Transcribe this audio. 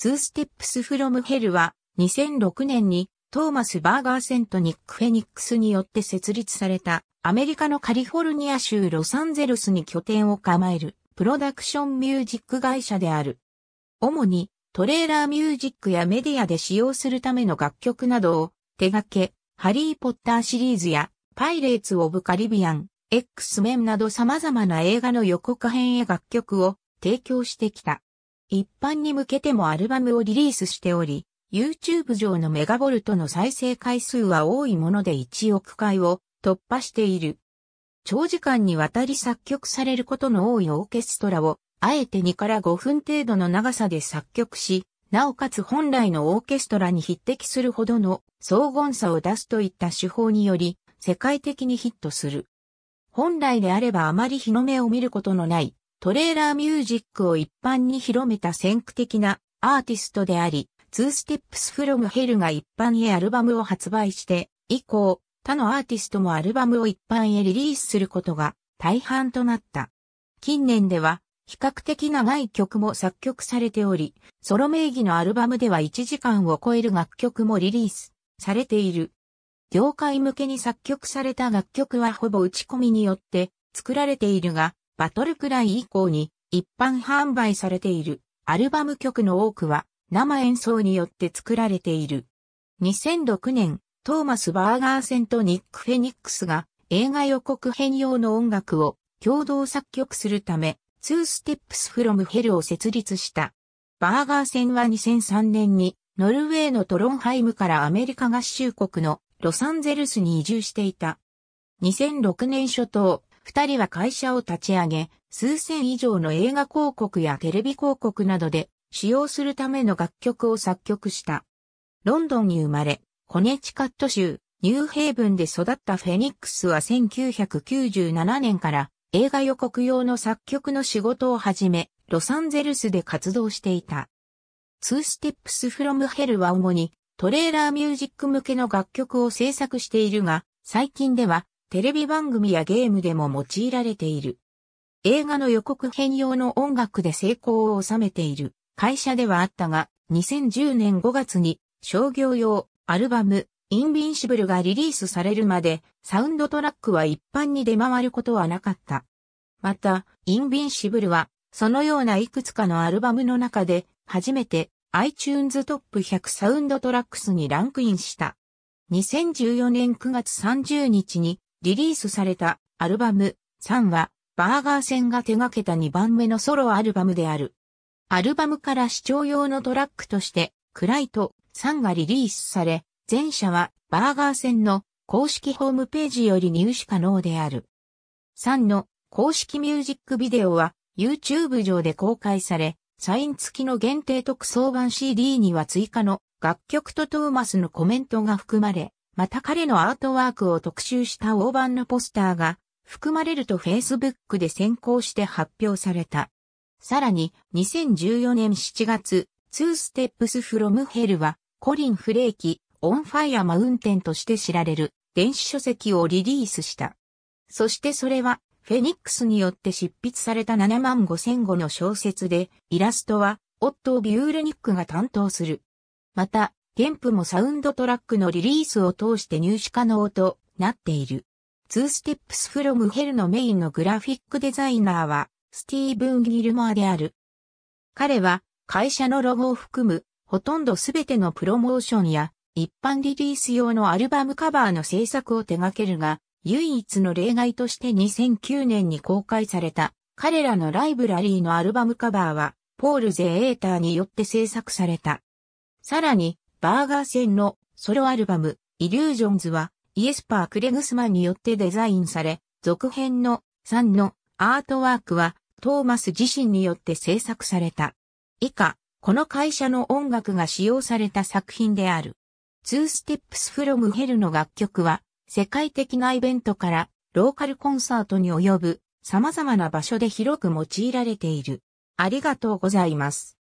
2ステップスフロムヘルは2006年にトーマス・バーガーセント・ニック・フェニックスによって設立されたアメリカのカリフォルニア州ロサンゼルスに拠点を構えるプロダクションミュージック会社である。主にトレーラーミュージックやメディアで使用するための楽曲などを手掛け、ハリー・ポッターシリーズやパイレーツ・オブ・カリビアン、X メンなど様々な映画の予告編へ楽曲を提供してきた。一般に向けてもアルバムをリリースしており、YouTube 上のメガボルトの再生回数は多いもので1億回を突破している。長時間にわたり作曲されることの多いオーケストラを、あえて2から5分程度の長さで作曲し、なおかつ本来のオーケストラに匹敵するほどの荘厳さを出すといった手法により、世界的にヒットする。本来であればあまり日の目を見ることのないトレーラーミュージックを一般に広めた先駆的なアーティストであり、2ーステップスフロムヘルが一般へアルバムを発売して以降、他のアーティストもアルバムを一般へリリースすることが大半となった。近年では比較的長い曲も作曲されており、ソロ名義のアルバムでは1時間を超える楽曲もリリースされている。業界向けに作曲された楽曲はほぼ打ち込みによって作られているが、バトルくらい以降に一般販売されているアルバム曲の多くは生演奏によって作られている。2006年、トーマス・バーガーセンとニック・フェニックスが映画予告編用の音楽を共同作曲するため、2ーステップスフロムヘルを設立した。バーガーセンは2003年にノルウェーのトロンハイムからアメリカ合衆国のロサンゼルスに移住していた。2006年初頭、二人は会社を立ち上げ、数千以上の映画広告やテレビ広告などで使用するための楽曲を作曲した。ロンドンに生まれ、コネチカット州、ニューヘイブンで育ったフェニックスは1997年から映画予告用の作曲の仕事を始め、ロサンゼルスで活動していた。2ーステップスフロムヘルは主にトレーラーミュージック向けの楽曲を制作しているが、最近ではテレビ番組やゲームでも用いられている。映画の予告編用の音楽で成功を収めている会社ではあったが、2010年5月に商業用アルバムインビンシブルがリリースされるまでサウンドトラックは一般に出回ることはなかった。また、インビンシブルはそのようないくつかのアルバムの中で初めて iTunes トップ100サウンドトラックスにランクインした。2014年9月30日にリリースされたアルバム3はバーガー戦が手掛けた2番目のソロアルバムである。アルバムから視聴用のトラックとしてクライト3がリリースされ、前者はバーガー戦の公式ホームページより入手可能である。3の公式ミュージックビデオは YouTube 上で公開され、サイン付きの限定特装版 CD には追加の楽曲とトーマスのコメントが含まれ、また彼のアートワークを特集した大判のポスターが含まれると Facebook で先行して発表された。さらに2014年7月、2 Steps from Hell はコリン・フレーキ、オンファイア・マウンテンとして知られる電子書籍をリリースした。そしてそれはフェニックスによって執筆された7万5千語の小説でイラストはオットー・ビュールニックが担当する。また、ンプもサウンドトラックのリリースを通して入手可能となっている。2ーステップスフロムヘルのメインのグラフィックデザイナーはスティーブン・ギルモアである。彼は会社のロゴを含むほとんどすべてのプロモーションや一般リリース用のアルバムカバーの制作を手掛けるが、唯一の例外として2009年に公開された彼らのライブラリーのアルバムカバーはポール・ゼエーターによって制作された。さらに、バーガー戦のソロアルバム、イリュージョンズは、イエスパー・クレグスマンによってデザインされ、続編の3のアートワークは、トーマス自身によって制作された。以下、この会社の音楽が使用された作品である。2ーステ p s from h e の楽曲は、世界的なイベントからローカルコンサートに及ぶ様々な場所で広く用いられている。ありがとうございます。